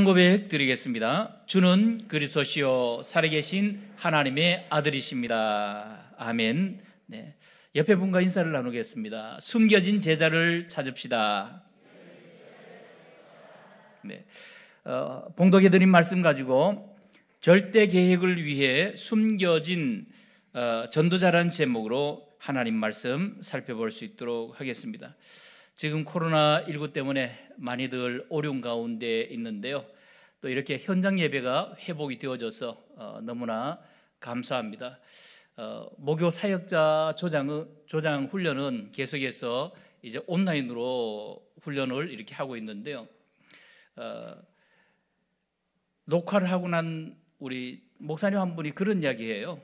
신앙 고백 드리겠습니다. 주는 그리스도시요 살아계신 하나님의 아들이십니다. 아멘. 네. 옆에 분과 인사를 나누겠습니다. 숨겨진 제자를 찾읍시다. 네. 어, 봉독해 드린 말씀 가지고 절대 계획을 위해 숨겨진 어, 전도자라 제목으로 하나님 말씀 살펴볼 수 있도록 하겠습니다. 지금 코로나19 때문에 많이들 어려운 가운데 있는데요. 또 이렇게 현장 예배가 회복이 되어져서 어, 너무나 감사합니다. 어, 목요 사역자 조장, 조장 훈련은 계속해서 이제 온라인으로 훈련을 이렇게 하고 있는데요. 어, 녹화를 하고 난 우리 목사님 한 분이 그런 이야기예요.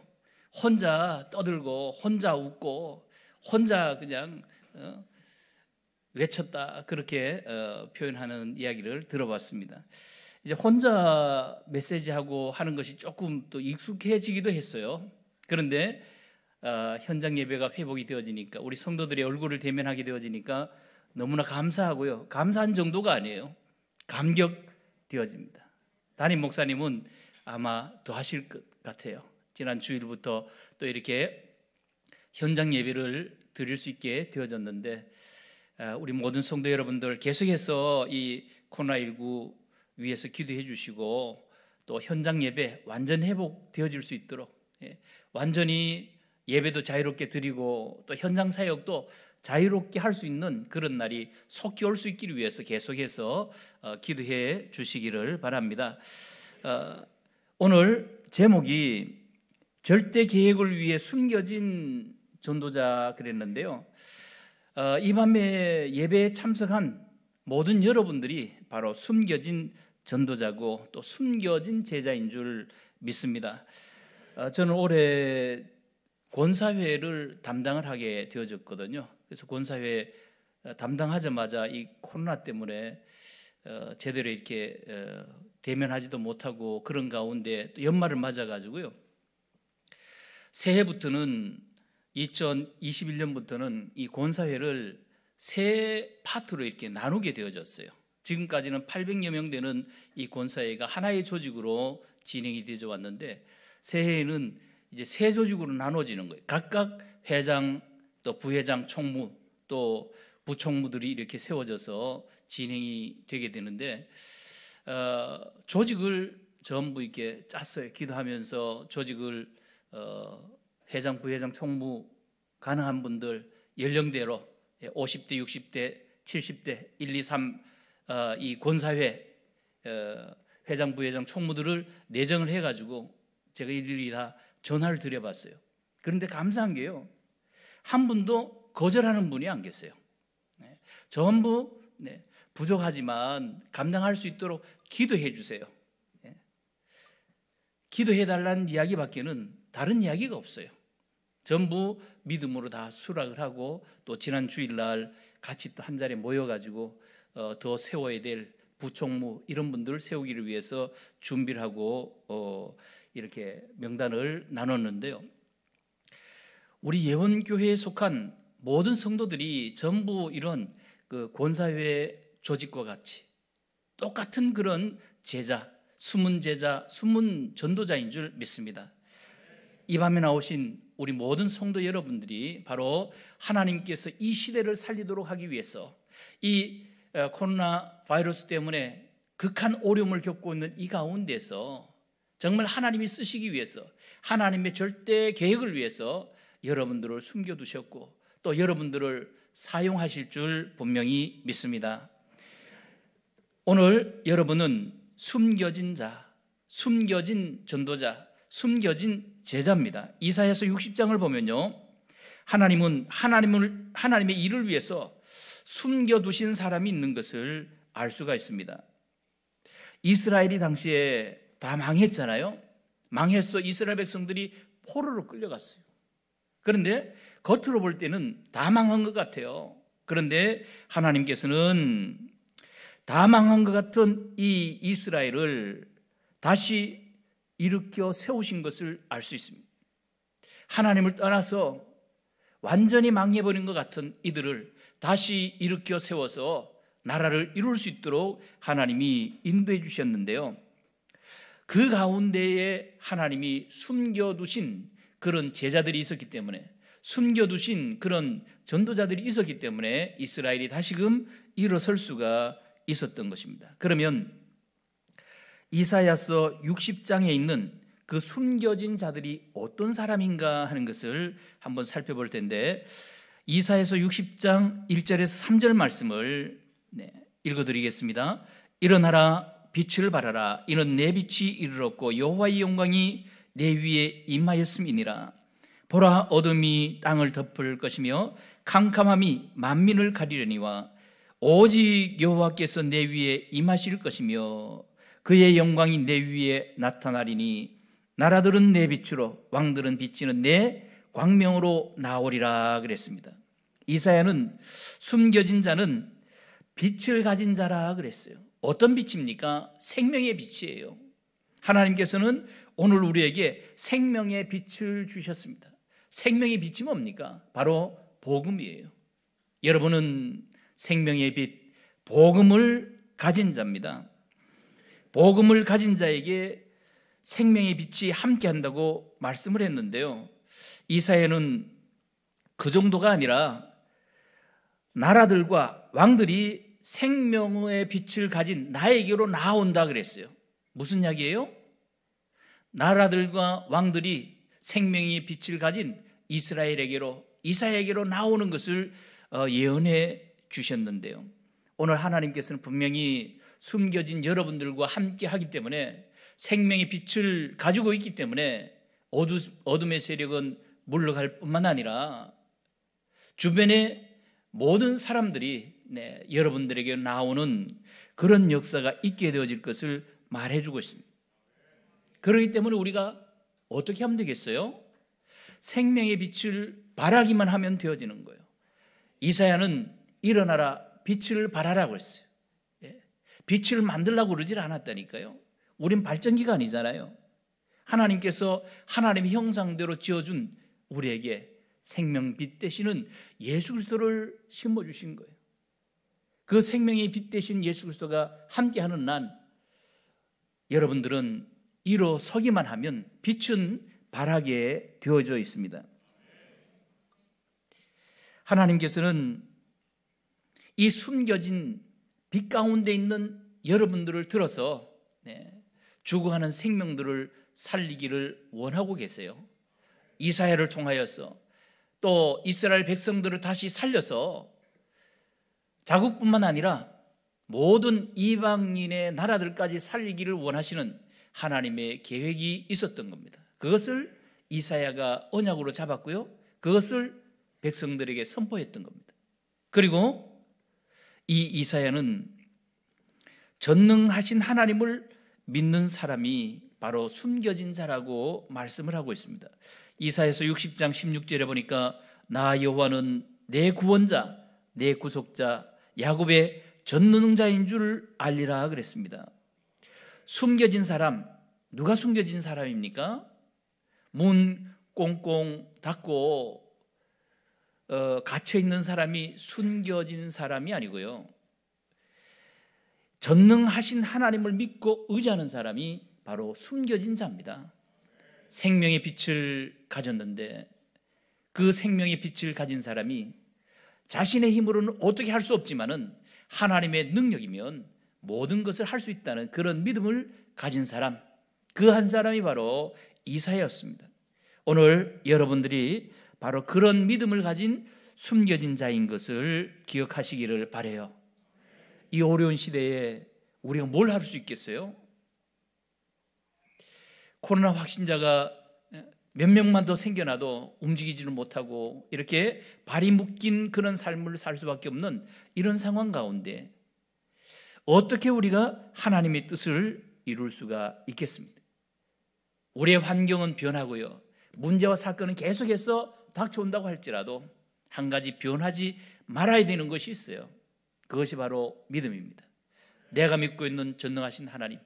혼자 떠들고 혼자 웃고 혼자 그냥 어, 외쳤다 그렇게 어, 표현하는 이야기를 들어봤습니다. 이제 혼자 메시지하고 하는 것이 조금 또 익숙해지기도 했어요. 그런데 어, 현장 예배가 회복이 되어지니까 우리 성도들의 얼굴을 대면하게 되어지니까 너무나 감사하고요. 감사한 정도가 아니에요. 감격되어집니다. 담임 목사님은 아마 더 하실 것 같아요. 지난 주일부터 또 이렇게 현장 예배를 드릴 수 있게 되어졌는데 우리 모든 성도 여러분들 계속해서 이 코로나19 위해서 기도해 주시고 또 현장 예배 완전 회복되어질 수 있도록 예, 완전히 예배도 자유롭게 드리고 또 현장 사역도 자유롭게 할 수 있는 그런 날이 속히 올 수 있기를 위해서 계속해서 어, 기도해 주시기를 바랍니다. 어, 오늘 제목이 절대 계획을 위해 숨겨진 전도자 그랬는데요. 어, 이 밤에 예배에 참석한 모든 여러분들이 바로 숨겨진 전도자고 또 숨겨진 제자인 줄 믿습니다. 어, 저는 올해 권사회를 담당을 하게 되어졌거든요. 그래서 권사회 어, 담당하자마자 이 코로나 때문에 제대로 이렇게 대면하지도 못하고 그런 가운데 연말을 맞아가지고요. 새해부터는 2021년부터는 이 권사회를 세 파트로 이렇게 나누게 되어졌어요. 지금까지는 800여 명 되는 이 권사회가 하나의 조직으로 진행이 되어 왔는데 새해에는 이제 세 조직으로 나눠지는 거예요. 각각 회장 또 부회장 총무 또 부총무들이 이렇게 세워져서 진행이 되게 되는데 어, 조직을 전부 이렇게 짰어요. 기도하면서 조직을 어, 회장, 부회장, 총무 가능한 분들 연령대로 50대, 60대, 70대, 1, 2, 3, 어, 이 권사회 어, 회장, 부회장, 총무들을 내정을 해가지고 제가 일일이 다 전화를 드려봤어요. 그런데 감사한 게요. 한 분도 거절하는 분이 안 계세요. 네. 전부 네. 부족하지만 감당할 수 있도록 기도해 주세요. 네. 기도해 달라는 이야기밖에는 다른 이야기가 없어요. 전부 믿음으로 다 수락을 하고 또 지난 주일날 같이 또 한 자리에 모여가지고 어, 더 세워야 될 부총무 이런 분들 을 세우기를 위해서 준비를 하고 어, 이렇게 명단을 나눴는데요. 우리 예원교회에 속한 모든 성도들이 전부 이런 그 권사회 조직과 같이 똑같은 그런 제자, 숨은 제자, 숨은 전도자인 줄 믿습니다. 이 밤에 나오신 우리 모든 성도 여러분들이 바로 하나님께서 이 시대를 살리도록 하기 위해서 이 어, 코로나 바이러스 때문에 극한 어려움을 겪고 있는 이 가운데서 정말 하나님이 쓰시기 위해서 하나님의 절대 계획을 위해서 여러분들을 숨겨두셨고 또 여러분들을 사용하실 줄 분명히 믿습니다. 오늘 여러분은 숨겨진 자, 숨겨진 전도자, 숨겨진 제자입니다. 이사야서 60장을 보면요. 하나님은 하나님을 하나님의 일을 위해서 숨겨 두신 사람이 있는 것을 알 수가 있습니다. 이스라엘이 당시에 다 망했잖아요. 망했어. 이스라엘 백성들이 포로로 끌려갔어요. 그런데 겉으로 볼 때는 다 망한 것 같아요. 그런데 하나님께서는 다 망한 것 같은 이 이스라엘을 다시 일으켜 세우신 것을 알 수 있습니다. 하나님을 떠나서 완전히 망해버린 것 같은 이들을 다시 일으켜 세워서 나라를 이룰 수 있도록 하나님이 인도해 주셨는데요. 그 가운데에 하나님이 숨겨두신 그런 제자들이 있었기 때문에 숨겨두신 그런 전도자들이 있었기 때문에 이스라엘이 다시금 일어설 수가 있었던 것입니다. 그러면 이사야서 60장에 있는 그 숨겨진 자들이 어떤 사람인가 하는 것을 한번 살펴볼 텐데 이사야서 60장 1절에서 3절 말씀을 네, 읽어드리겠습니다. 일어나라 빛을 발하라 이는 내 빛이 이르렀고 여호와의 영광이 내 위에 임하였음이니라 보라 어둠이 땅을 덮을 것이며 캄캄함이 만민을 가리려니와 오직 여호와께서 내 위에 임하실 것이며 그의 영광이 내 위에 나타나리니 나라들은 내 빛으로 왕들은 빛이는 내 광명으로 나오리라 그랬습니다. 이사야는 숨겨진 자는 빛을 가진 자라 그랬어요. 어떤 빛입니까? 생명의 빛이에요. 하나님께서는 오늘 우리에게 생명의 빛을 주셨습니다. 생명의 빛이 뭡니까? 바로 복음이에요. 여러분은 생명의 빛, 복음을 가진 자입니다. 복음을 가진 자에게 생명의 빛이 함께 한다고 말씀을 했는데요. 이사야는 그 정도가 아니라 나라들과 왕들이 생명의 빛을 가진 나에게로 나온다 그랬어요. 무슨 이야기예요? 나라들과 왕들이 생명의 빛을 가진 이스라엘에게로 이사야에게로 나오는 것을 어, 예언해 주셨는데요. 오늘 하나님께서는 분명히 숨겨진 여러분들과 함께 하기 때문에 생명의 빛을 가지고 있기 때문에 어둠, 의 세력은 물러갈 뿐만 아니라 주변의 모든 사람들이 네, 여러분들에게 나오는 그런 역사가 있게 되어질 것을 말해주고 있습니다. 그러기 때문에 우리가 어떻게 하면 되겠어요? 생명의 빛을 바라기만 하면 되어지는 거예요. 이사야는 일어나라 빛을 바라라고 했어요. 빛을 만들라고 그러질 않았다니까요. 우린 발전기가 아니잖아요. 하나님께서 하나님의 형상대로 지어준 우리에게 생명빛 대신은 예수 그리스도를 심어 주신 거예요. 그 생명의 빛 대신 예수 그리스도가 함께하는 난 여러분들은 일어서기만 하면 빛은 바라게 되어져 있습니다. 하나님께서는 이 숨겨진 빛 가운데 있는 여러분들을 들어서 네, 죽어가는 생명들을 살리기를 원하고 계세요. 이사야를 통하여서 또 이스라엘 백성들을 다시 살려서 자국뿐만 아니라 모든 이방인의 나라들까지 살리기를 원하시는 하나님의 계획이 있었던 겁니다. 그것을 이사야가 언약으로 잡았고요. 그것을 백성들에게 선포했던 겁니다. 그리고 이 이사야는 전능하신 하나님을 믿는 사람이 바로 숨겨진 자라고 말씀을 하고 있습니다. 이사에서 60장 16절에 보니까 나 여호와는 내 구원자, 내 구속자, 야곱의 전능자인 줄 알리라 그랬습니다. 숨겨진 사람, 누가 숨겨진 사람입니까? 문 꽁꽁 닫고 어, 갇혀 있는 사람이 숨겨진 사람이 아니고요. 전능하신 하나님을 믿고 의지하는 사람이 바로 숨겨진 자입니다. 생명의 빛을 가졌는데 그 생명의 빛을 가진 사람이 자신의 힘으로는 어떻게 할 수 없지만은 하나님의 능력이면 모든 것을 할 수 있다는 그런 믿음을 가진 사람 그 한 사람이 바로 이사였습니다. 오늘 여러분들이 바로 그런 믿음을 가진 숨겨진 자인 것을 기억하시기를 바래요. 이 어려운 시대에 우리가 뭘 할 수 있겠어요? 코로나 확진자가 몇 명만 더 생겨나도 움직이지는 못하고 이렇게 발이 묶인 그런 삶을 살 수밖에 없는 이런 상황 가운데 어떻게 우리가 하나님의 뜻을 이룰 수가 있겠습니까? 우리의 환경은 변하고요. 문제와 사건은 계속해서 닥쳐온다고 할지라도 한 가지 변하지 말아야 되는 것이 있어요. 그것이 바로 믿음입니다. 내가 믿고 있는 전능하신 하나님,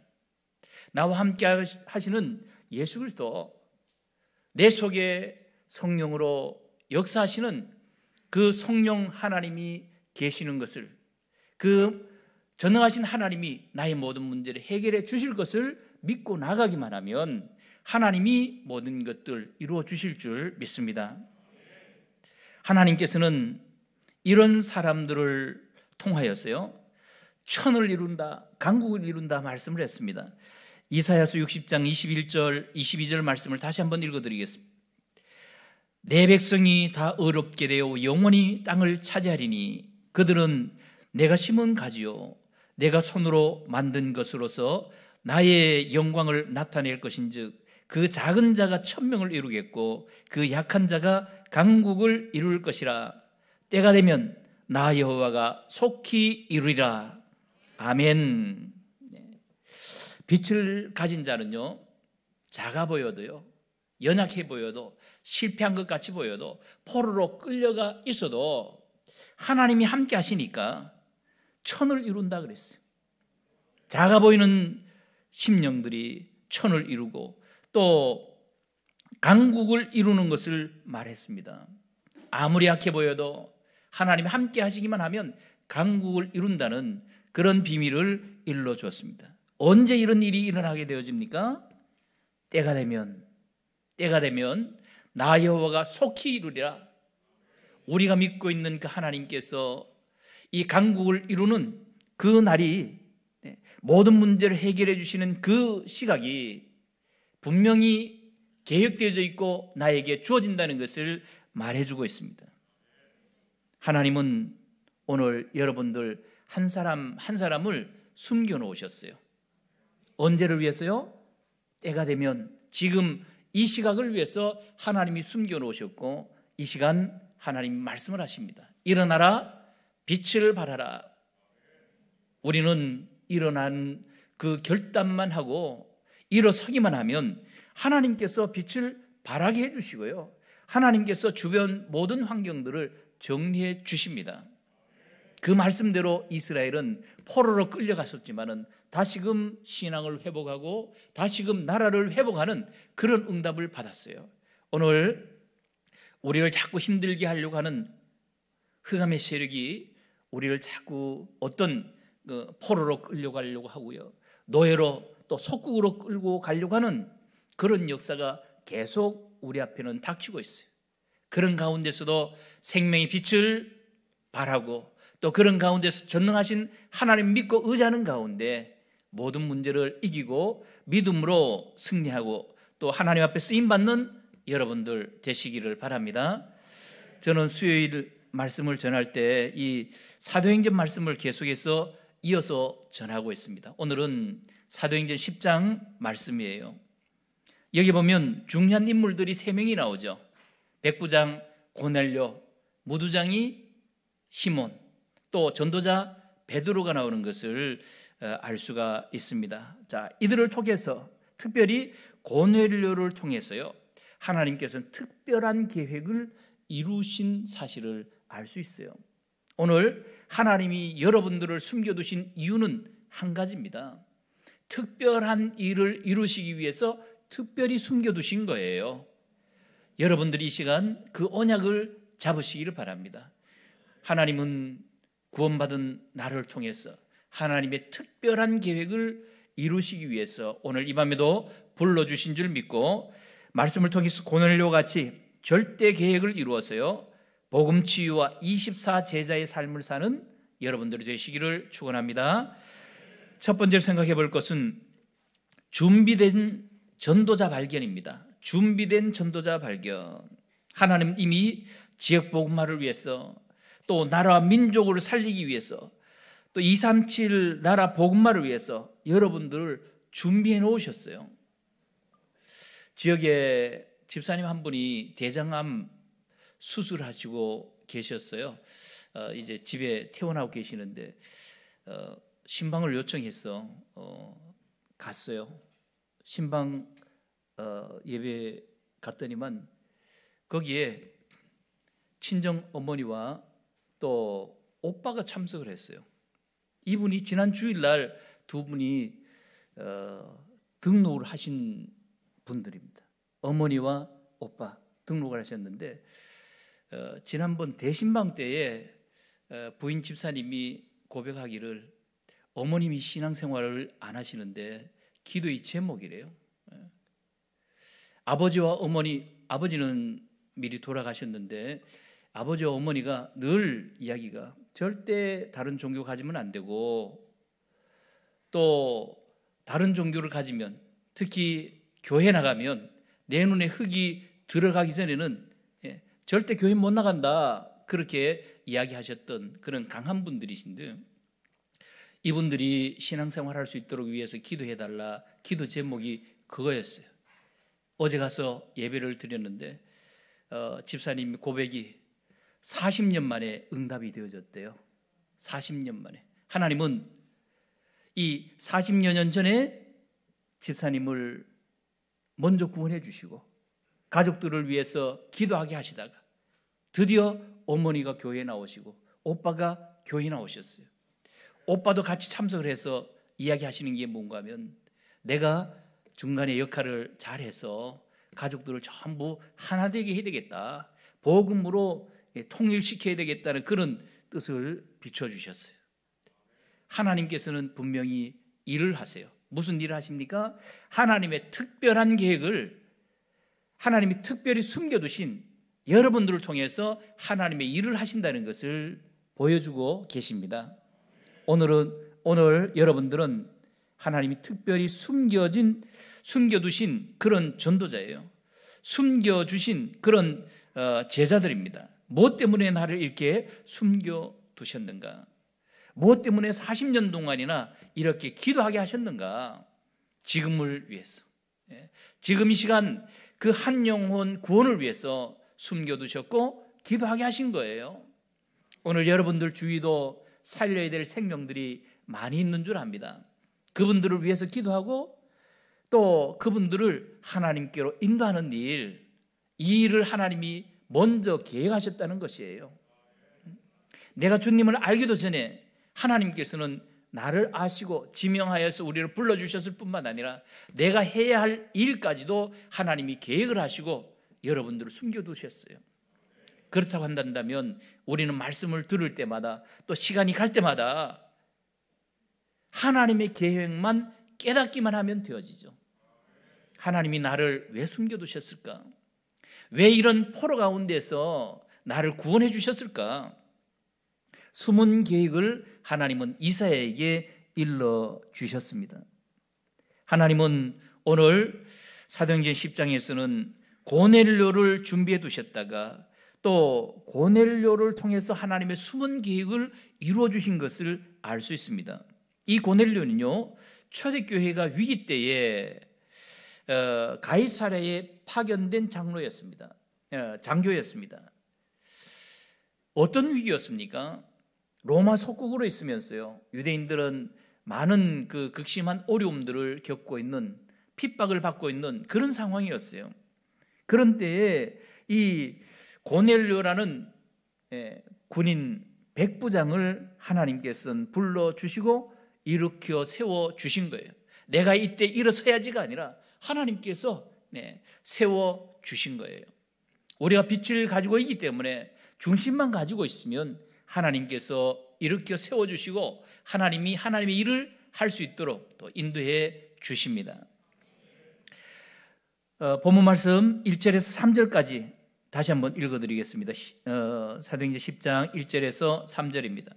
나와 함께 하시는 예수 그리스도, 내 속에 성령으로 역사하시는 그 성령 하나님이 계시는 것을, 그 전능하신 하나님이 나의 모든 문제를 해결해 주실 것을 믿고 나가기만 하면 하나님이 모든 것들 이루어 주실 줄 믿습니다. 하나님께서는 이런 사람들을 통하여서요 천을 이룬다, 강국을 이룬다 말씀을 했습니다. 이사야서 60장 21절, 22절 말씀을 다시 한번 읽어드리겠습니다. 내 백성이 다 어렵게 되어 영원히 땅을 차지하리니 그들은 내가 심은 가지요 내가 손으로 만든 것으로서 나의 영광을 나타낼 것인즉 그 작은 자가 천명을 이루겠고 그 약한 자가 강국을 이룰 것이라 때가 되면 나 여호와가 속히 이루리라 아멘 네. 빛을 가진 자는요 작아 보여도요 연약해 보여도 실패한 것 같이 보여도 포로로 끌려가 있어도 하나님이 함께 하시니까 천을 이룬다 그랬어요 작아 보이는 심령들이 천을 이루고 또 강국을 이루는 것을 말했습니다. 아무리 약해 보여도 하나님이 함께 하시기만 하면 강국을 이룬다는 그런 비밀을 일러 주었습니다. 언제 이런 일이 일어나게 되어집니까? 때가 되면 때가 되면 나 여호와가 속히 이루리라. 우리가 믿고 있는 그 하나님께서 이 강국을 이루는 그 날이 네, 모든 문제를 해결해 주시는 그 시각이 분명히 개혁되어져 있고 나에게 주어진다는 것을 말해주고 있습니다. 하나님은 오늘 여러분들 한 사람 한 사람을 숨겨 놓으셨어요. 언제를 위해서요? 때가 되면 지금 이 시각을 위해서 하나님이 숨겨 놓으셨고 이 시간 하나님 말씀을 하십니다. 일어나라 빛을 발하라. 우리는 일어난 그 결단만 하고 일어서기만 하면 하나님께서 빛을 바라게 해주시고요. 하나님께서 주변 모든 환경들을 정리해 주십니다. 그 말씀대로 이스라엘은 포로로 끌려갔었지만은 다시금 신앙을 회복하고 다시금 나라를 회복하는 그런 응답을 받았어요. 오늘 우리를 자꾸 힘들게 하려고 하는 흑암의 세력이 우리를 자꾸 어떤 그 포로로 끌려가려고 하고요. 노예로 또 속국으로 끌고 가려고 하는 그런 역사가 계속 우리 앞에는 닥치고 있어요. 그런 가운데서도 생명의 빛을 바라고 또 그런 가운데서 전능하신 하나님 믿고 의지하는 가운데 모든 문제를 이기고 믿음으로 승리하고 또 하나님 앞에 쓰임 받는 여러분들 되시기를 바랍니다. 저는 수요일 말씀을 전할 때 이 사도행전 말씀을 계속해서 이어서 전하고 있습니다. 오늘은 사도행전 10장 말씀이에요. 여기 보면 중요한 인물들이 3명이 나오죠. 백부장 고넬료, 무두장이 시몬, 또 전도자 베드로가 나오는 것을 어, 알 수가 있습니다. 자, 이들을 통해서 특별히 고넬료를 통해서요. 하나님께서는 특별한 계획을 이루신 사실을 알 수 있어요. 오늘 하나님이 여러분들을 숨겨두신 이유는 한 가지입니다. 특별한 일을 이루시기 위해서 특별히 숨겨두신 거예요. 여러분들이 이 시간 그 언약을 잡으시기를 바랍니다. 하나님은 구원받은 나를 통해서 하나님의 특별한 계획을 이루시기 위해서 오늘 이 밤에도 불러주신 줄 믿고 말씀을 통해서 고넬료 같이 절대 계획을 이루어서요. 복음 치유와 24 제자의 삶을 사는 여러분들이 되시기를 축원합니다. 첫 번째로 생각해 볼 것은 준비된 전도자 발견입니다. 준비된 전도자 발견. 하나님 이미 지역 복음화를 위해서 또 나라와 민족을 살리기 위해서 또 237 나라 복음화를 위해서 여러분들을 준비해 놓으셨어요. 지역에 집사님 한 분이 대장암 수술하시고 계셨어요. 어, 이제 집에 퇴원하고 계시는데 어, 신방을 요청해서 어, 갔어요. 신방 어, 예배 갔더니만 거기에 친정 어머니와 또 오빠가 참석을 했어요. 이분이 지난 주일날 두 분이 어, 등록을 하신 분들입니다. 어머니와 오빠 등록을 하셨는데 어, 지난번 대신방 때에 어, 부인 집사님이 고백하기를 어머님이 신앙생활을 안 하시는데 기도의 제목이래요. 예. 아버지와 어머니, 아버지는 미리 돌아가셨는데 아버지와 어머니가 늘 이야기가 절대 다른 종교 가지면 안 되고 또 다른 종교를 가지면 특히 교회 나가면 내 눈에 흙이 들어가기 전에는 예, 절대 교회 못 나간다 그렇게 이야기하셨던 그런 강한 분들이신데 이분들이 신앙생활 할 수 있도록 위해서 기도해달라. 기도 제목이 그거였어요. 어제 가서 예배를 드렸는데, 어, 집사님 고백이 40년 만에 응답이 되어졌대요. 40년 만에. 하나님은 이 40년 전에 집사님을 먼저 구원해 주시고, 가족들을 위해서 기도하게 하시다가, 드디어 어머니가 교회에 나오시고, 오빠가 교회 에 나오셨어요. 오빠도 같이 참석을 해서 이야기하시는 게 뭔가 하면 내가 중간에 역할을 잘해서 가족들을 전부 하나 되게 해야 되겠다. 복음으로 예, 통일시켜야 되겠다는 그런 뜻을 비춰주셨어요. 하나님께서는 분명히 일을 하세요. 무슨 일을 하십니까? 하나님의 특별한 계획을 하나님이 특별히 숨겨두신 여러분들을 통해서 하나님의 일을 하신다는 것을 보여주고 계십니다. 오늘은 오늘 여러분들은 하나님이 특별히 숨겨진 숨겨두신 그런 전도자예요. 숨겨주신 그런 어, 제자들입니다. 뭐 때문에 나를 이렇게 숨겨두셨는가? 뭐 때문에 40년 동안이나 이렇게 기도하게 하셨는가? 지금을 위해서. 예. 지금 이 시간 그 한 영혼 구원을 위해서 숨겨두셨고 기도하게 하신 거예요. 오늘 여러분들 주위도 살려야 될 생명들이 많이 있는 줄 압니다. 그분들을 위해서 기도하고 또 그분들을 하나님께로 인도하는 일, 이 일을 하나님이 먼저 계획하셨다는 것이에요. 내가 주님을 알기도 전에 하나님께서는 나를 아시고 지명하여서 우리를 불러주셨을 뿐만 아니라 내가 해야 할 일까지도 하나님이 계획을 하시고 여러분들을 숨겨두셨어요. 그렇다고 한다면 우리는 말씀을 들을 때마다 또 시간이 갈 때마다 하나님의 계획만 깨닫기만 하면 되어지죠. 하나님이 나를 왜 숨겨두셨을까? 왜 이런 포로 가운데서 나를 구원해 주셨을까? 숨은 계획을 하나님은 이사야에게 일러 주셨습니다. 하나님은 오늘 사도행전 10장에서는 고넬료를 준비해 두셨다가 또 고넬료를 통해서 하나님의 숨은 계획을 이루어 주신 것을 알 수 있습니다. 이 고넬료는요 초대교회가 위기 때에 어, 가이사랴에 파견된 장로였습니다. 어, 장교였습니다. 어떤 위기였습니까? 로마 속국으로 있으면서요 유대인들은 많은 그 극심한 어려움들을 겪고 있는 핍박을 받고 있는 그런 상황이었어요. 그런 때에 이 고넬료라는 예, 군인 백부장을 하나님께서는 불러주시고 일으켜 세워주신 거예요. 내가 이때 일어서야지가 아니라 하나님께서 네, 세워주신 거예요. 우리가 빛을 가지고 있기 때문에 중심만 가지고 있으면 하나님께서 일으켜 세워주시고 하나님이 하나님의 일을 할 수 있도록 또 인도해 주십니다. 어, 본문 말씀 1절에서 3절까지 다시 한번 읽어드리겠습니다. 어, 사도행전 10장 1절에서 3절입니다.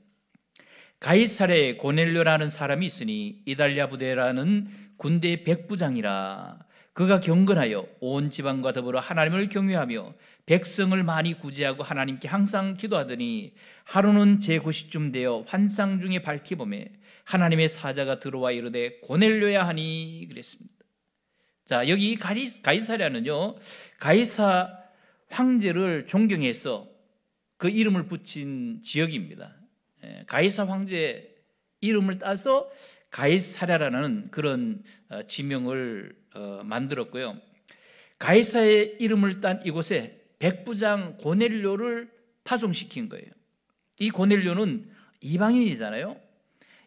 가이사레 고넬료라는 사람이 있으니 이달리아 부대라는 군대의 백부장이라 그가 경건하여 온 지방과 더불어 하나님을 경외하며 백성을 많이 구제하고 하나님께 항상 기도하더니 하루는 제9시쯤 되어 환상 중에 밝히 보매 하나님의 사자가 들어와 이르되 고넬료야 하니 그랬습니다. 자 여기 가이사레는요 가이사 황제를 존경해서 그 이름을 붙인 지역입니다. 예, 가이사 황제 이름을 따서 가이사랴라는 그런 어, 지명을 어, 만들었고요. 가이사의 이름을 딴 이곳에 백부장 고넬료를 파송시킨 거예요. 이 고넬료는 이방인이잖아요.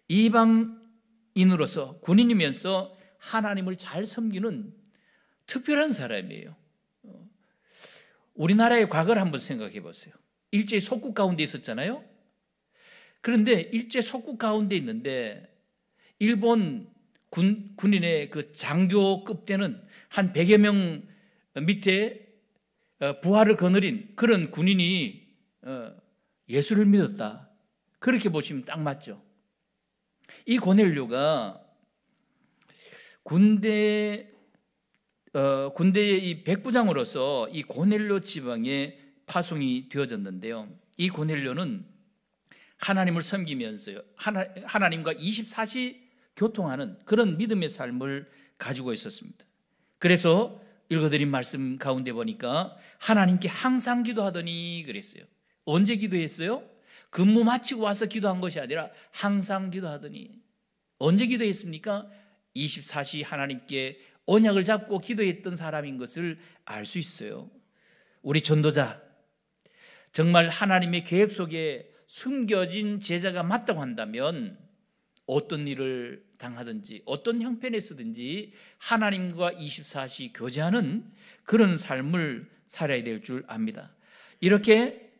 이방인으로서 군인이면서 하나님을 잘 섬기는 특별한 사람이에요. 우리나라의 과거를 한번 생각해 보세요. 일제 속국 가운데 있었잖아요. 그런데 일제 속국 가운데 있는데 일본 군, 군인의 그 장교급 때는 한 100여 명 밑에 어, 부하를 거느린 그런 군인이 어, 예수를 믿었다. 그렇게 보시면 딱 맞죠. 이 고넬료가 군대 어, 군대의 이 백부장으로서 이 고넬료 지방에 파송이 되어졌는데요. 이 고넬료는 하나님을 섬기면서요. 하나, 하나님과 24시 교통하는 그런 믿음의 삶을 가지고 있었습니다. 그래서 읽어드린 말씀 가운데 보니까 하나님께 항상 기도하더니 그랬어요. 언제 기도했어요? 근무 마치고 와서 기도한 것이 아니라 항상 기도하더니 언제 기도했습니까? 24시 하나님께 언약을 잡고 기도했던 사람인 것을 알 수 있어요. 우리 전도자 정말 하나님의 계획 속에 숨겨진 제자가 맞다고 한다면 어떤 일을 당하든지 어떤 형편에서든지 하나님과 24시 교제하는 그런 삶을 살아야 될 줄 압니다. 이렇게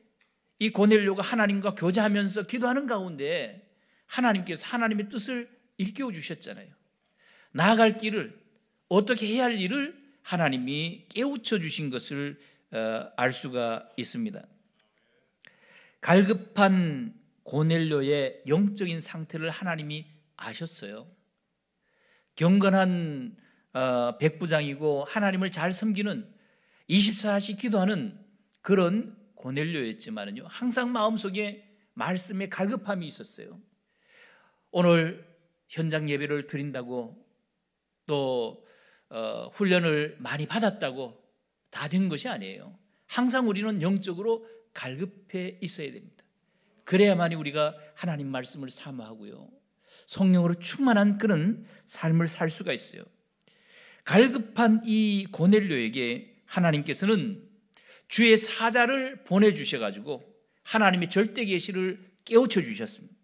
이 고넬료가 하나님과 교제하면서 기도하는 가운데 하나님께서 하나님의 뜻을 일깨워 주셨잖아요. 나아갈 길을 어떻게 해야 할 일을 하나님이 깨우쳐 주신 것을 어, 알 수가 있습니다. 갈급한 고넬료의 영적인 상태를 하나님이 아셨어요. 경건한 어, 백부장이고 하나님을 잘 섬기는 24시 기도하는 그런 고넬료였지만요. 항상 마음속에 말씀의 갈급함이 있었어요. 오늘 현장 예배를 드린다고 또 어, 훈련을 많이 받았다고 다 된 것이 아니에요. 항상 우리는 영적으로 갈급해 있어야 됩니다. 그래야만이 우리가 하나님 말씀을 사모하고요. 성령으로 충만한 그런 삶을 살 수가 있어요. 갈급한 이 고넬료에게 하나님께서는 주의 사자를 보내주셔가지고 하나님의 절대 계시를 깨우쳐 주셨습니다.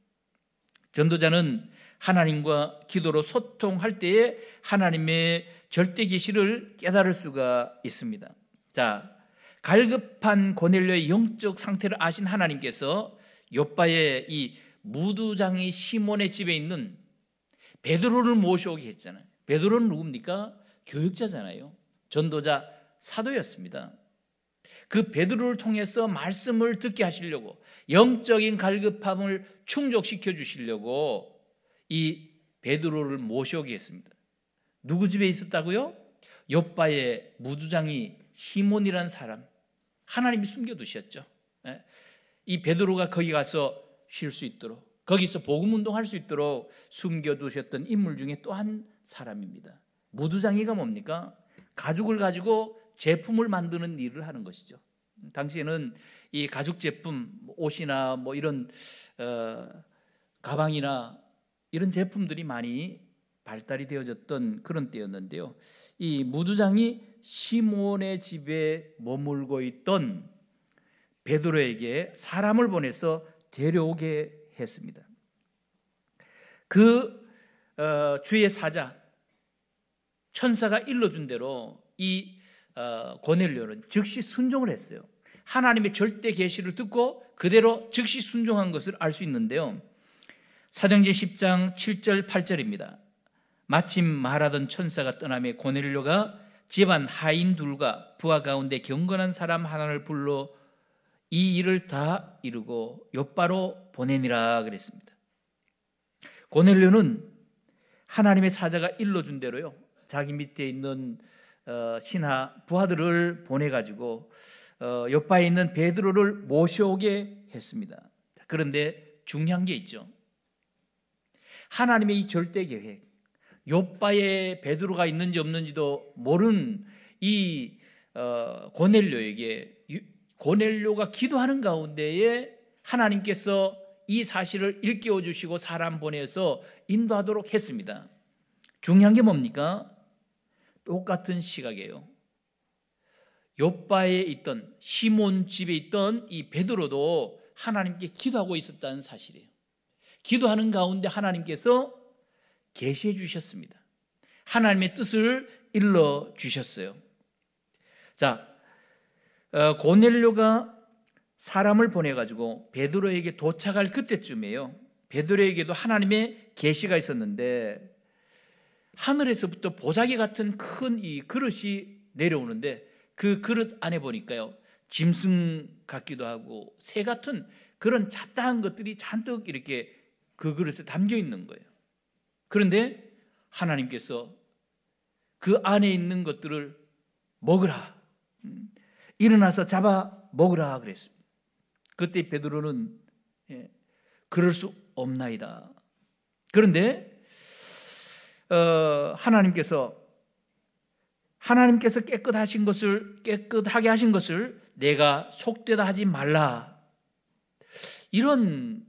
전도자는 하나님과 기도로 소통할 때에 하나님의 절대 계시를 깨달을 수가 있습니다. 자, 갈급한 고넬료의 영적 상태를 아신 하나님께서 요빠의 이 무두장이 시몬의 집에 있는 베드로를 모셔오게 했잖아요. 베드로는 누굽니까? 교육자잖아요. 전도자 사도였습니다. 그 베드로를 통해서 말씀을 듣게 하시려고 영적인 갈급함을 충족시켜 주시려고 이 베드로를 모셔오겠습니다. 누구 집에 있었다고요? 옆바의 무주장이 시몬이라 사람 하나님이 숨겨두셨죠. 예. 이 베드로가 거기 가서 쉴 수 있도록 거기서 복음 운동할 수 있도록 숨겨두셨던 인물 중에 또한 사람입니다. 무두장이가 뭡니까? 가죽을 가지고 제품을 만드는 일을 하는 것이죠. 당시에는 이 가죽 제품 옷이나 뭐 이런 어, 가방이나 이런 제품들이 많이 발달이 되어졌던 그런 때였는데요. 이 무두장이 시몬의 집에 머물고 있던 베드로에게 사람을 보내서 데려오게 했습니다. 그 어, 주의 사자 천사가 일러준 대로 이 어, 고넬료는 즉시 순종을 했어요. 하나님의 절대 계시를 듣고 그대로 즉시 순종한 것을 알 수 있는데요. 사도제 10장 7절 8절입니다. 마침 말하던 천사가 떠나며 고넬료가 집안 하인 둘과 부하 가운데 경건한 사람 하나를 불러 이 일을 다 이루고 요바로 보내니라 그랬습니다. 고넬료는 하나님의 사자가 일러준 대로요 자기 밑에 있는 어, 신하 부하들을 보내가지고 옆바에 어, 있는 베드로를 모셔오게 했습니다. 그런데 중요한 게 있죠. 하나님의 이 절대 계획, 요바에 베드로가 있는지 없는지도 모른 이 어, 고넬료에게 고넬료가 기도하는 가운데에 하나님께서 이 사실을 일깨워 주시고 사람 보내서 인도하도록 했습니다. 중요한 게 뭡니까? 똑같은 시각이에요. 요바에 있던 시몬 집에 있던 이 베드로도 하나님께 기도하고 있었다는 사실이에요. 기도하는 가운데 하나님께서 계시해 주셨습니다. 하나님의 뜻을 일러 주셨어요. 자, 어, 고넬료가 사람을 보내 가지고 베드로에게 도착할 그때쯤에요. 베드로에게도 하나님의 계시가 있었는데 하늘에서부터 보자기 같은 큰 이 그릇이 내려오는데 그 그릇 안에 보니까요. 짐승 같기도 하고 새 같은 그런 잡다한 것들이 잔뜩 이렇게 그 그릇에 담겨 있는 거예요. 그런데 하나님께서 그 안에 있는 것들을 먹으라. 음, 일어나서 잡아 먹으라 그랬습니다. 그때 베드로는 예, 그럴 수 없나이다. 그런데 어, 하나님께서 하나님께서 깨끗하신 것을 깨끗하게 하신 것을 내가 속되다 하지 말라. 이런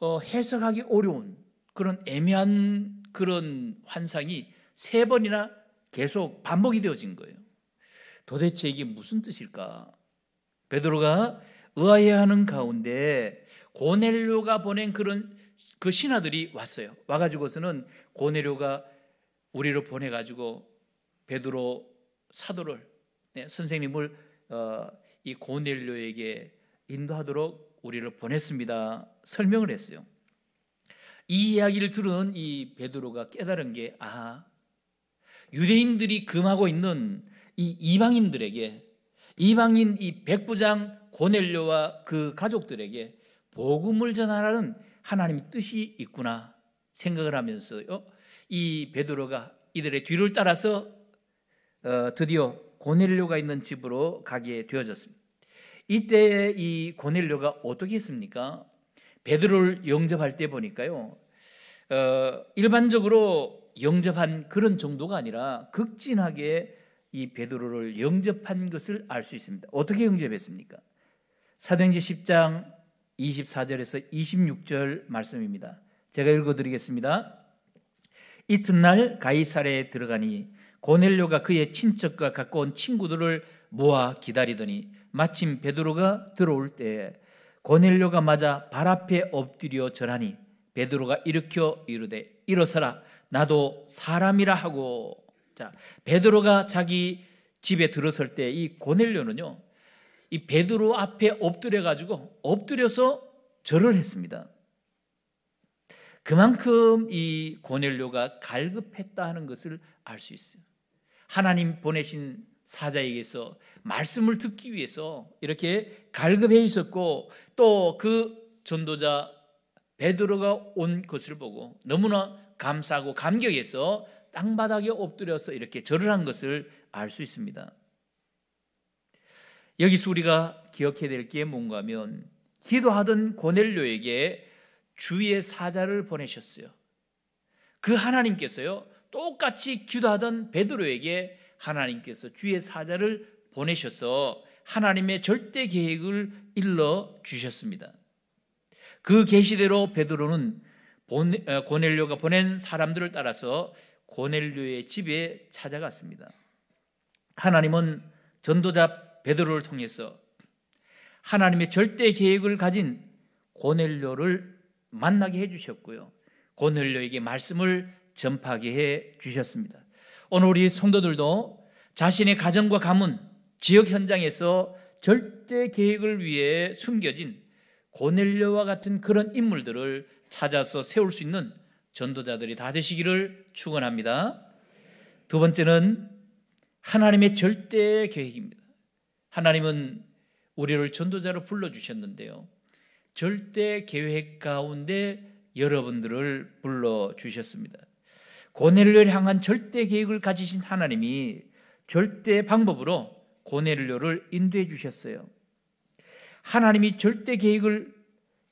어, 해석하기 어려운 그런 애매한 그런 환상이 세 번이나 계속 반복이 되어진 거예요. 도대체 이게 무슨 뜻일까? 베드로가 의아해하는 가운데 고넬료가 보낸 그런 그 신하들이 왔어요. 와가지고서는 고넬료가 우리를 보내가지고 베드로 사도를 네, 선생님을 어, 이 고넬료에게 인도하도록 우리를 보냈습니다. 설명을 했어요. 이 이야기를 들은 이 베드로가 깨달은 게 아, 유대인들이 금하고 있는 이 이방인들에게 이방인 이 백부장 고넬료와 그 가족들에게 복음을 전하라는 하나님의 뜻이 있구나 생각을 하면서요. 이 베드로가 이들의 뒤를 따라서 어, 드디어 고넬료가 있는 집으로 가게 되어졌습니다. 이때 이 고넬료가 어떻게 했습니까? 베드로를 영접할 때 보니까요. 어, 일반적으로 영접한 그런 정도가 아니라 극진하게 이 베드로를 영접한 것을 알 수 있습니다. 어떻게 영접했습니까? 사도행전 10장 24절에서 26절 말씀입니다. 제가 읽어드리겠습니다. 이튿날 가이사레에 들어가니 고넬료가 그의 친척과 갖고 온 친구들을 모아 기다리더니 마침 베드로가 들어올 때 고넬료가 맞아 발 앞에 엎드려 절하니 베드로가 일으켜 이르되 일어서라 나도 사람이라 하고 자 베드로가 자기 집에 들어설 때 이 고넬료는요 이 베드로 앞에 엎드려 가지고 엎드려서 절을 했습니다. 그만큼 이 고넬료가 갈급했다 하는 것을 알 수 있어요. 하나님 보내신 사자에게서 말씀을 듣기 위해서 이렇게 갈급해 있었고 또 그 전도자 베드로가 온 것을 보고 너무나 감사하고 감격해서 땅바닥에 엎드려서 이렇게 절을 한 것을 알 수 있습니다. 여기서 우리가 기억해야 될 게 뭔가 면 기도하던 고넬료에게 주의 사자를 보내셨어요. 그 하나님께서요. 똑같이 기도하던 베드로에게 하나님께서 주의 사자를 보내셔서 하나님의 절대 계획을 일러 주셨습니다. 그 계시대로 베드로는 어, 고넬료가 보낸 사람들을 따라서 고넬료의 집에 찾아갔습니다. 하나님은 전도자 베드로를 통해서 하나님의 절대 계획을 가진 고넬료를 만나게 해 주셨고요. 고넬료에게 말씀을 전파하게 해 주셨습니다. 오늘 우리 성도들도 자신의 가정과 가문, 지역 현장에서 절대 계획을 위해 숨겨진 고넬료와 같은 그런 인물들을 찾아서 세울 수 있는 전도자들이 다 되시기를 축원합니다. 두 번째는 하나님의 절대 계획입니다. 하나님은 우리를 전도자로 불러 주셨는데요. 절대 계획 가운데 여러분들을 불러 주셨습니다. 고넬료를 향한 절대 계획을 가지신 하나님이 절대 방법으로 고넬료를 인도해 주셨어요. 하나님이 절대 계획을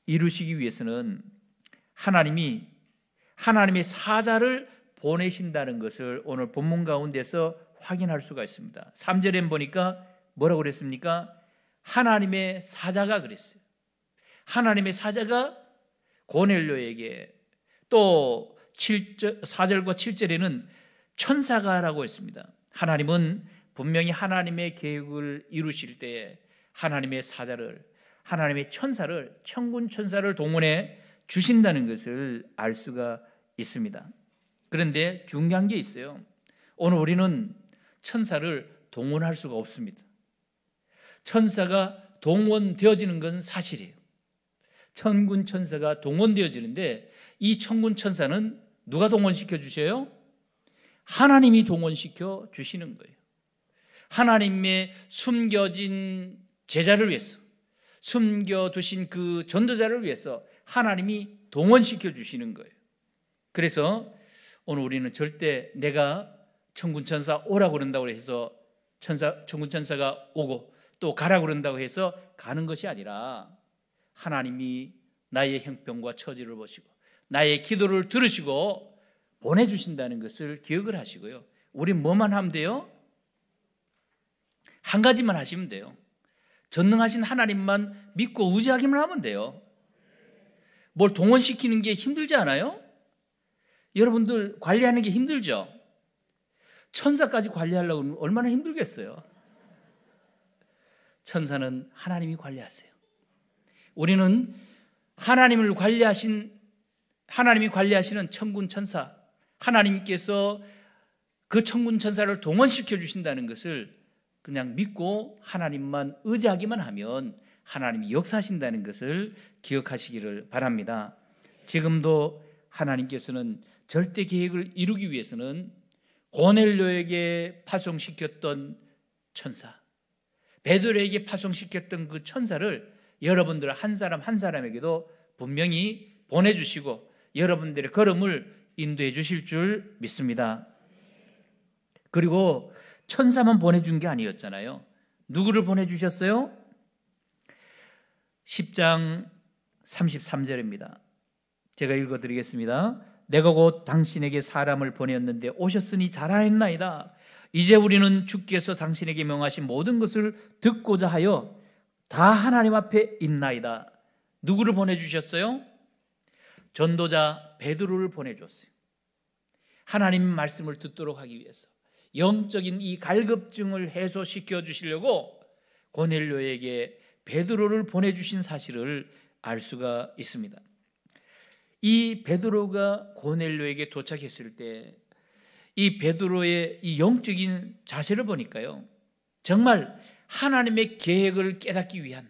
이루시기 위해서는 하나님이 하나님의 사자를 보내신다는 것을 오늘 본문 가운데서 확인할 수가 있습니다. 3절에 보니까 뭐라고 그랬습니까? 하나님의 사자가 그랬어요. 하나님의 사자가 고넬료에게 또 7절, 4절과 7절에는 천사가라고 했습니다. 하나님은 분명히 하나님의 계획을 이루실 때에 하나님의 사자를 하나님의 천사를 천군 천사를 동원해 주신다는 것을 알 수가 있습니다. 그런데 중요한 게 있어요. 오늘 우리는 천사를 동원할 수가 없습니다. 천사가 동원되어지는 건 사실이에요. 천군 천사가 동원되어지는데 이 천군 천사는 누가 동원시켜 주세요? 하나님이 동원시켜 주시는 거예요. 하나님의 숨겨진 제자를 위해서, 숨겨두신 그 전도자를 위해서 하나님이 동원시켜 주시는 거예요. 그래서 오늘 우리는 절대 내가 천군천사 오라고 그런다고 해서 천사, 천군천사가 오고 또 가라 그런다고 해서 가는 것이 아니라 하나님이 나의 형편과 처지를 보시고 나의 기도를 들으시고 보내주신다는 것을 기억을 하시고요. 우리 뭐만 하면 돼요? 한 가지만 하시면 돼요. 전능하신 하나님만 믿고 의지하기만 하면 돼요. 뭘 동원시키는 게 힘들지 않아요? 여러분들 관리하는 게 힘들죠? 천사까지 관리하려고 얼마나 힘들겠어요? 천사는 하나님이 관리하세요. 우리는 하나님을 관리하신 하나님이 관리하시는 천군 천사, 하나님께서 그 천군 천사를 동원시켜 주신다는 것을 그냥 믿고 하나님만 의지하기만 하면 하나님이 역사하신다는 것을 기억하시기를 바랍니다. 지금도 하나님께서는 절대 계획을 이루기 위해서는 고넬료에게 파송시켰던 천사, 베드로에게 파송시켰던 그 천사를 여러분들 한 사람 한 사람에게도 분명히 보내주시고 여러분들의 걸음을 인도해 주실 줄 믿습니다. 그리고 천사만 보내준 게 아니었잖아요. 누구를 보내주셨어요? 10장 33절입니다. 제가 읽어드리겠습니다. 내가 곧 당신에게 사람을 보냈는데 오셨으니 잘하였나이다. 이제 우리는 주께서 당신에게 명하신 모든 것을 듣고자 하여 다 하나님 앞에 있나이다. 누구를 보내주셨어요? 전도자 베드로를 보내줬어요. 하나님 말씀을 듣도록 하기 위해서 영적인 이 갈급증을 해소시켜 주시려고 고넬료에게 베드로를 보내주신 사실을 알 수가 있습니다. 이 베드로가 고넬료에게 도착했을 때 이 베드로의 이 영적인 자세를 보니까요. 정말 하나님의 계획을 깨닫기 위한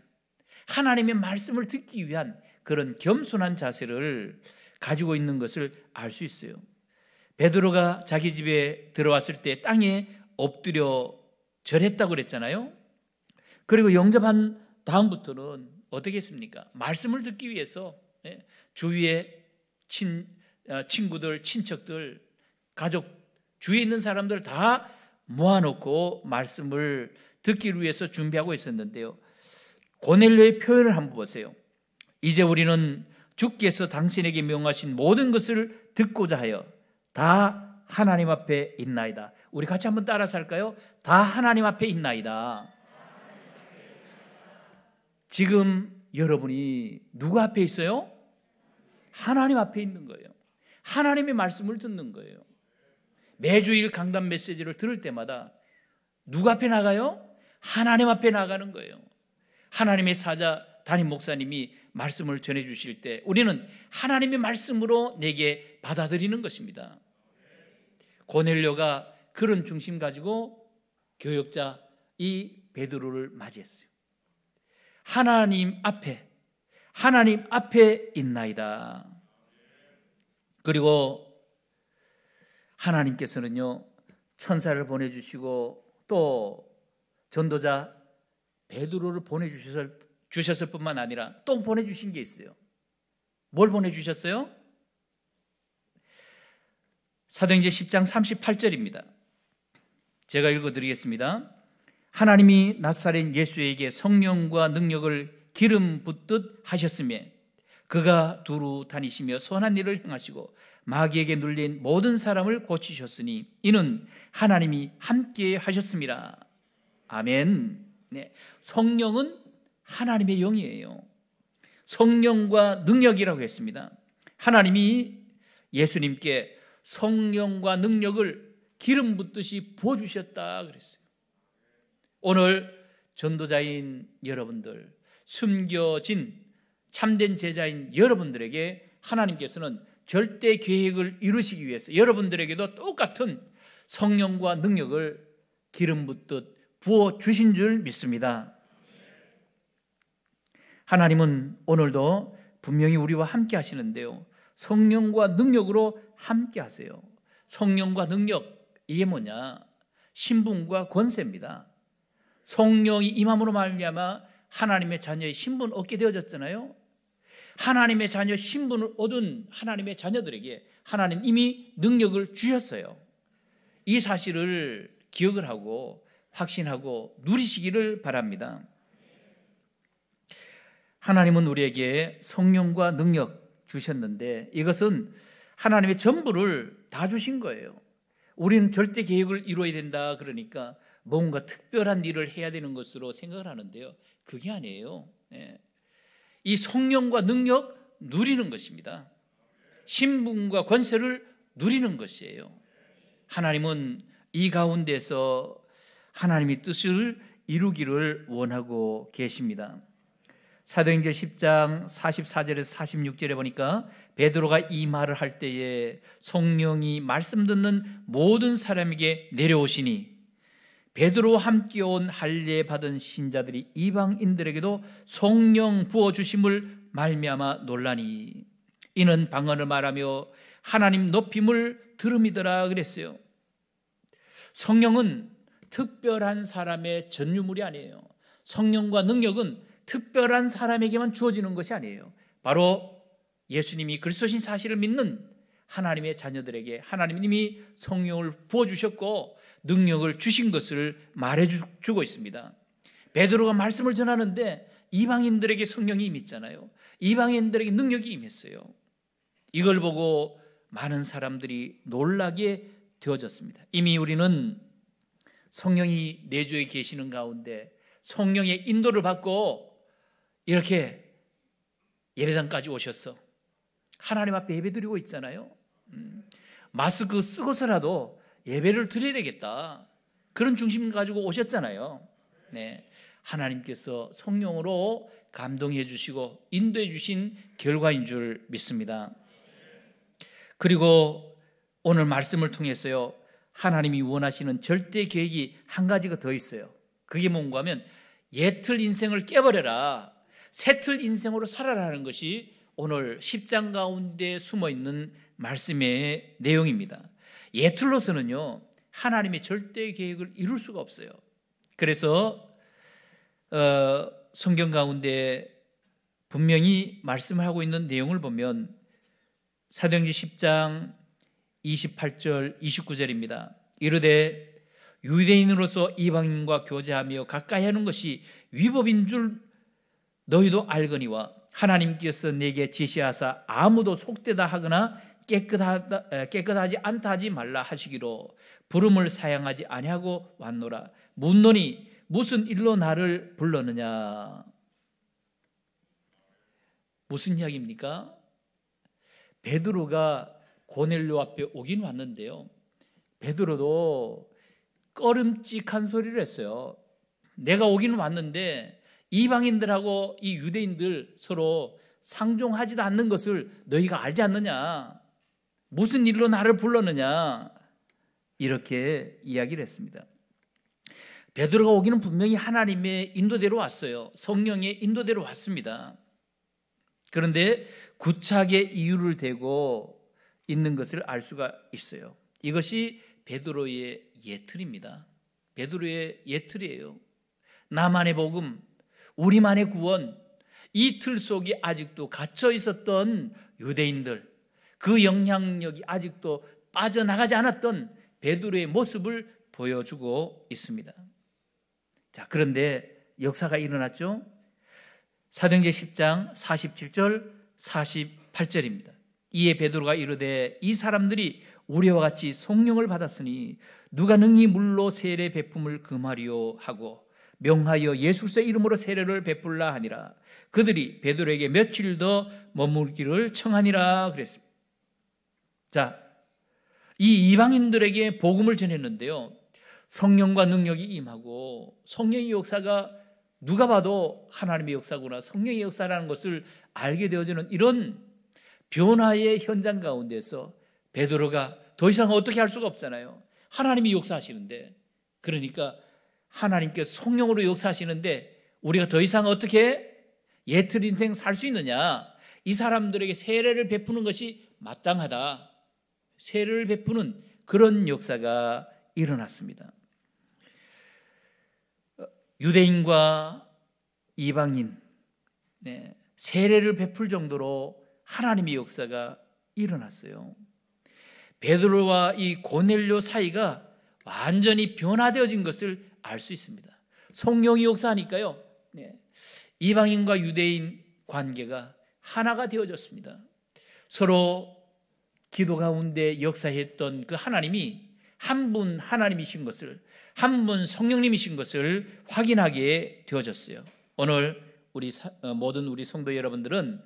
하나님의 말씀을 듣기 위한 그런 겸손한 자세를 가지고 있는 것을 알 수 있어요. 베드로가 자기 집에 들어왔을 때 땅에 엎드려 절했다고 그랬잖아요. 그리고 영접한 다음부터는 어떻게 습니까 말씀을 듣기 위해서 예, 주위의 친, 어, 친구들, 친척들, 가족, 주위에 있는 사람들 다 모아놓고 말씀을 듣기 위해서 준비하고 있었는데요. 고넬료의 표현을 한번 보세요. 이제 우리는 주께서 당신에게 명하신 모든 것을 듣고자 하여 다 하나님 앞에 있나이다. 우리 같이 한번 따라살까요다 하나님 앞에 있나이다. 지금 여러분이 누구 앞에 있어요? 하나님 앞에 있는 거예요. 하나님의 말씀을 듣는 거예요. 매주일 강단 메시지를 들을 때마다 누구 앞에 나가요? 하나님 앞에 나가는 거예요. 하나님의 사자 담임 목사님이 말씀을 전해 주실 때 우리는 하나님의 말씀으로 내게 받아들이는 것입니다. 고넬료가 그런 중심 가지고 교역자 이 베드로를 맞이했어요. 하나님 앞에 하나님 앞에 있나이다. 그리고 하나님께서는요 천사를 보내주시고 또 전도자 베드로를 보내주셔서 주셨을 뿐만 아니라 또 보내주신 게 있어요. 뭘 보내주셨어요? 사도행전 10장 38절입니다. 제가 읽어드리겠습니다. 하나님이 낫사렛 예수에게 성령과 능력을 기름 붓듯 하셨으며 그가 두루 다니시며 선한 일을 행하시고 마귀에게 눌린 모든 사람을 고치셨으니 이는 하나님이 함께 하셨습니다. 아멘. 네. 성령은 하나님의 영이에요. 성령과 능력이라고 했습니다. 하나님이 예수님께 성령과 능력을 기름 붓듯이 부어 주셨다 그랬어요. 오늘 전도자인 여러분들, 숨겨진 참된 제자인 여러분들에게 하나님께서는 절대 계획을 이루시기 위해서 여러분들에게도 똑같은 성령과 능력을 기름 붓듯 부어 주신 줄 믿습니다. 하나님은 오늘도 분명히 우리와 함께 하시는데요. 성령과 능력으로 함께 하세요. 성령과 능력, 이게 뭐냐? 신분과 권세입니다. 성령이 임함으로 말미암아 하나님의 자녀의 신분 얻게 되어졌잖아요. 하나님의 자녀 신분을 얻은 하나님의 자녀들에게 하나님 이미 능력을 주셨어요. 이 사실을 기억을 하고 확신하고 누리시기를 바랍니다. 하나님은 우리에게 성령과 능력 주셨는데 이것은 하나님의 전부를 다 주신 거예요. 우리는 절대 계획을 이루어야 된다 그러니까 뭔가 특별한 일을 해야 되는 것으로 생각을 하는데요. 그게 아니에요. 예. 이 성령과 능력 누리는 것입니다. 신분과 권세를 누리는 것이에요. 하나님은 이 가운데서 하나님의 뜻을 이루기를 원하고 계십니다. 사도행전 10장 44절에서 46절에 보니까 베드로가 이 말을 할 때에 성령이 말씀 듣는 모든 사람에게 내려오시니 베드로와 함께 온 할례 받은 신자들이 이방인들에게도 성령 부어 주심을 말미암아 놀라니 이는 방언을 말하며 하나님 높임을 들음이더라 그랬어요. 성령은 특별한 사람의 전유물이 아니에요. 성령과 능력은 특별한 사람에게만 주어지는 것이 아니에요. 바로 예수님이 그리스도신 사실을 믿는 하나님의 자녀들에게 하나님 이 성령을 부어주셨고 능력을 주신 것을 말해주고 있습니다. 베드로가 말씀을 전하는데 이방인들에게 성령이 임했잖아요. 이방인들에게 능력이 임했어요. 이걸 보고 많은 사람들이 놀라게 되어졌습니다. 이미 우리는 성령이 내주에 계시는 가운데 성령의 인도를 받고 이렇게 예배당까지 오셔서 하나님 앞에 예배 드리고 있잖아요. 음, 마스크 그 쓰고서라도 예배를 드려야 되겠다. 그런 중심 가지고 오셨잖아요. 네. 하나님께서 성령으로 감동해 주시고 인도해 주신 결과인 줄 믿습니다. 그리고 오늘 말씀을 통해서요. 하나님이 원하시는 절대 계획이 한 가지가 더 있어요. 그게 뭔가 하면 예틀 인생을 깨버려라. 새틀 인생으로 살아라는 것이 오늘 10장 가운데 숨어 있는 말씀의 내용입니다. 예틀로서는요, 하나님의 절대 계획을 이룰 수가 없어요. 그래서, 어, 성경 가운데 분명히 말씀하고 있는 내용을 보면 사도행전 10장 28절 29절입니다. 이르되 유대인으로서 이방인과 교제하며 가까이 하는 것이 위법인 줄 너희도 알거니와 하나님께서 내게 지시하사 아무도 속되다 하거나 깨끗하다, 깨끗하지 않다 하지 말라 하시기로 부름을 사양하지 아니하고 왔노라 문노니 무슨 일로 나를 불렀느냐 무슨 이야기입니까? 베드로가 고넬료 앞에 오긴 왔는데요 베드로도 꺼름직한 소리를 했어요 내가 오긴 왔는데 이방인들하고 이 유대인들 서로 상종하지도 않는 것을 너희가 알지 않느냐? 무슨 일로 나를 불렀느냐? 이렇게 이야기를 했습니다. 베드로가 오기는 분명히 하나님의 인도대로 왔어요. 성령의 인도대로 왔습니다. 그런데 구차하게 이유를 대고 있는 것을 알 수가 있어요. 이것이 베드로의 예틀입니다. 베드로의 예틀이에요. 나만의 복음, 우리만의 구원, 이 틀 속이 아직도 갇혀 있었던 유대인들, 그 영향력이 아직도 빠져나가지 않았던 베드로의 모습을 보여주고 있습니다. 자, 그런데 역사가 일어났죠. 사도행전 10장 47절 48절입니다. 이에 베드로가 이르되 이 사람들이 우리와 같이 성령을 받았으니 누가 능히 물로 세례 베품을 금하리요 하고 명하여 예수의 이름으로 세례를 베풀라 하니라. 그들이 베드로에게 며칠 더 머물기를 청하니라 그랬습니다. 자, 이 이방인들에게 복음을 전했는데요. 성령과 능력이 임하고 성령의 역사가 누가 봐도 하나님의 역사구나 성령의 역사라는 것을 알게 되어지는 이런 변화의 현장 가운데서 베드로가 더 이상 어떻게 할 수가 없잖아요. 하나님이 역사하시는데 그러니까 하나님께 성령으로 역사하시는데 우리가 더 이상 어떻게 예틀 인생 살 수 있느냐? 이 사람들에게 세례를 베푸는 것이 마땅하다. 세례를 베푸는 그런 역사가 일어났습니다. 유대인과 이방인 네, 세례를 베풀 정도로 하나님의 역사가 일어났어요. 베드로와 이 고넬료 사이가 완전히 변화되어진 것을 알수 있습니다. 성령이 역사하니까요. 네. 이방인과 유대인 관계가 하나가 되어졌습니다. 서로 기도 가운데 역사했던 그 하나님이 한 분 하나님이신 것을 한 분 성령님이신 것을 확인하게 되어졌어요. 오늘 우리 어, 모든 우리 성도 여러분들은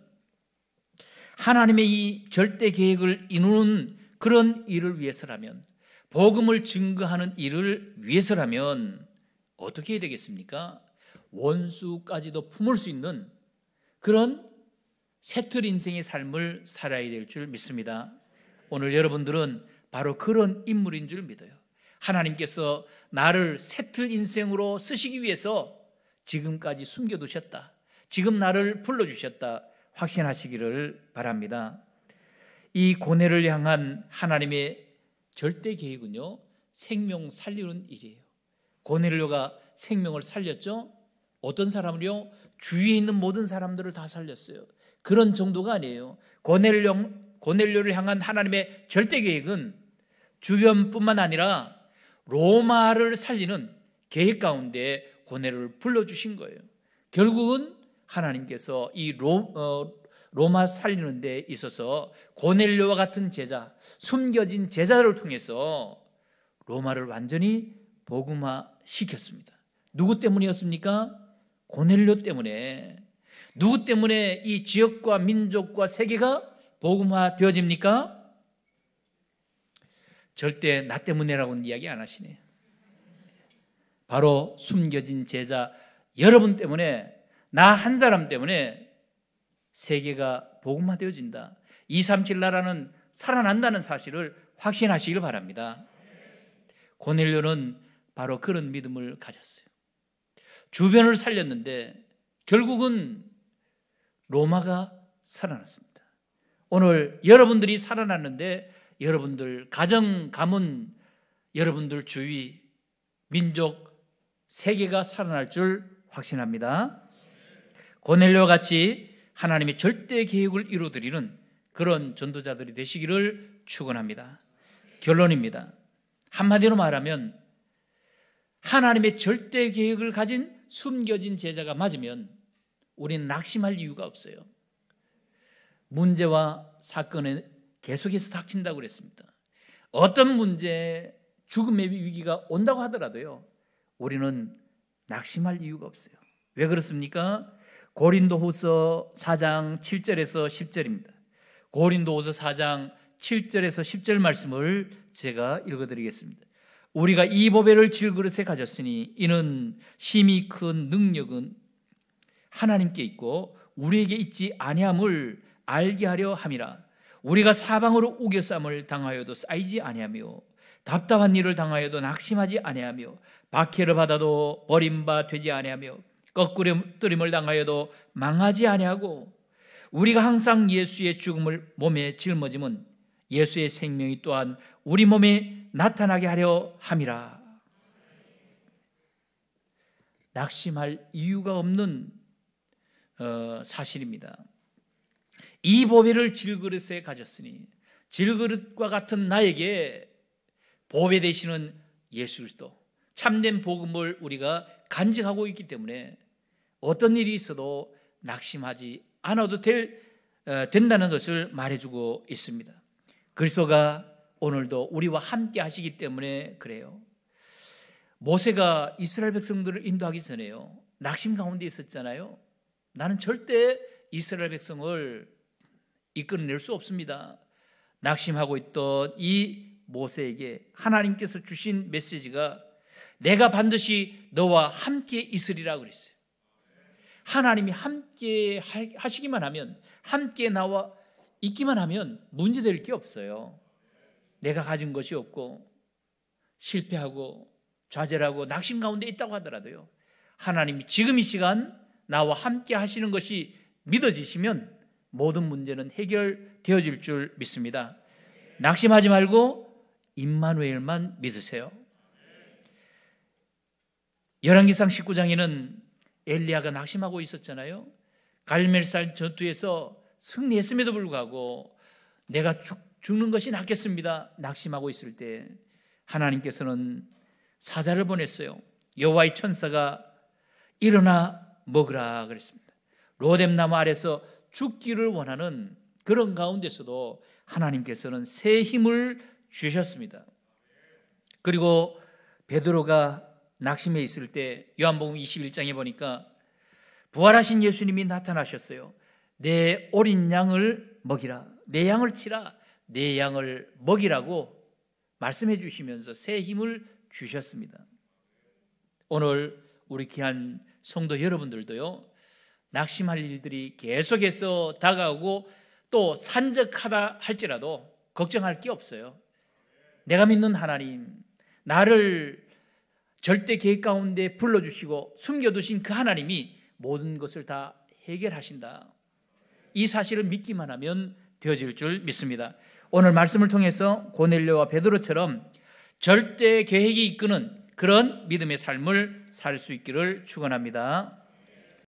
하나님의 이 절대 계획을 이루는 그런 일을 위해서라면 복음을 증거하는 일을 위해서라면 어떻게 해야 되겠습니까? 원수까지도 품을 수 있는 그런 새틀 인생의 삶을 살아야 될 줄 믿습니다. 오늘 여러분들은 바로 그런 인물인 줄 믿어요. 하나님께서 나를 새틀 인생으로 쓰시기 위해서 지금까지 숨겨두셨다. 지금 나를 불러주셨다. 확신하시기를 바랍니다. 이 고뇌를 향한 하나님의 절대 계획은요, 생명 살리는 일이에요. 고넬료가 생명을 살렸죠. 어떤 사람을요? 주위에 있는 모든 사람들을 다 살렸어요. 그런 정도가 아니에요. 고넬료, 고넬료를 향한 하나님의 절대 계획은 주변뿐만 아니라 로마를 살리는 계획 가운데 고넬료를 불러주신 거예요. 결국은 하나님께서 이 로, 어, 로마 살리는 데 있어서 고넬료와 같은 제자, 숨겨진 제자를 통해서 로마를 완전히 복음화 시켰습니다. 누구 때문이었습니까? 고넬료 때문에 누구 때문에 이 지역과 민족과 세계가 복음화 되어집니까? 절대 나 때문에라고는 이야기 안 하시네요. 바로 숨겨진 제자 여러분 때문에 나 한 사람 때문에 세계가 복음화 되어진다. 237 나라는 살아난다는 사실을 확신하시길 바랍니다. 고넬료는 바로 그런 믿음을 가졌어요. 주변을 살렸는데 결국은 로마가 살아났습니다. 오늘 여러분들이 살아났는데 여러분들 가정, 가문, 여러분들 주위, 민족, 세계가 살아날 줄 확신합니다. 고넬료 같이 하나님의 절대 계획을 이루드리는 그런 전도자들이 되시기를 축원합니다. 결론입니다. 한마디로 말하면 하나님의 절대 계획을 가진 숨겨진 제자가 맞으면 우리는 낙심할 이유가 없어요. 문제와 사건에 계속해서 닥친다고 그랬습니다. 어떤 문제, 죽음의 위기가 온다고 하더라도요. 우리는 낙심할 이유가 없어요. 왜 그렇습니까? 고린도후서 4장 7절에서 10절입니다. 고린도후서 4장 7절에서 10절 말씀을 제가 읽어 드리겠습니다. 우리가 이 보배를 질그릇에 가졌으니 이는 심히 큰 능력은 하나님께 있고 우리에게 있지 아니함을 알게 하려 함이라 우리가 사방으로 우겨쌈을 당하여도 쌓이지 아니하며 답답한 일을 당하여도 낙심하지 아니하며 박해를 받아도 버림바 되지 아니하며 거꾸림을 당하여도 망하지 아니하고 우리가 항상 예수의 죽음을 몸에 짊어짐은 예수의 생명이 또한 우리 몸에 나타나게 하려 함이라. 낙심할 이유가 없는 어, 사실입니다. 이 보배를 질그릇에 가졌으니 질그릇과 같은 나에게 보배 되시는 예수 그리스도 참된 복음을 우리가 간직하고 있기 때문에 어떤 일이 있어도 낙심하지 않아도 될, 어, 된다는 것을 말해주고 있습니다. 그리스도가 오늘도 우리와 함께 하시기 때문에 그래요. 모세가 이스라엘 백성들을 인도하기 전에요. 낙심 가운데 있었잖아요. 나는 절대 이스라엘 백성을 이끌어낼 수 없습니다. 낙심하고 있던 이 모세에게 하나님께서 주신 메시지가 내가 반드시 너와 함께 있으리라 그랬어요. 하나님이 함께 하시기만 하면 함께 나와 있기만 하면 문제될 게 없어요. 내가 가진 것이 없고 실패하고 좌절하고 낙심 가운데 있다고 하더라도요. 하나님이 지금 이 시간 나와 함께 하시는 것이 믿어지시면 모든 문제는 해결되어질 줄 믿습니다. 낙심하지 말고 임마누엘만 믿으세요. 열왕기상 19장에는 엘리야가 낙심하고 있었잖아요. 갈멜산 전투에서 승리했음에도 불구하고 내가 죽, 죽는 것이 낫겠습니다. 낙심하고 있을 때 하나님께서는 사자를 보냈어요. 여호와의 천사가 일어나 먹으라 그랬습니다. 로뎀나무 아래서 죽기를 원하는 그런 가운데서도 하나님께서는 새 힘을 주셨습니다. 그리고 베드로가 낙심해 있을 때 요한복음 21장에 보니까 부활하신 예수님이 나타나셨어요. 내 어린 양을 먹이라. 내 양을 치라. 내 양을 먹이라고 말씀해 주시면서 새 힘을 주셨습니다. 오늘 우리 귀한 성도 여러분들도요. 낙심할 일들이 계속해서 다가오고 또 산적하다 할지라도 걱정할 게 없어요. 내가 믿는 하나님, 나를 절대 계획 가운데 불러주시고 숨겨두신 그 하나님이 모든 것을 다 해결하신다. 이 사실을 믿기만 하면 되어질 줄 믿습니다. 오늘 말씀을 통해서 고넬료와 베드로처럼 절대 계획이 이끄는 그런 믿음의 삶을 살 수 있기를 축원합니다.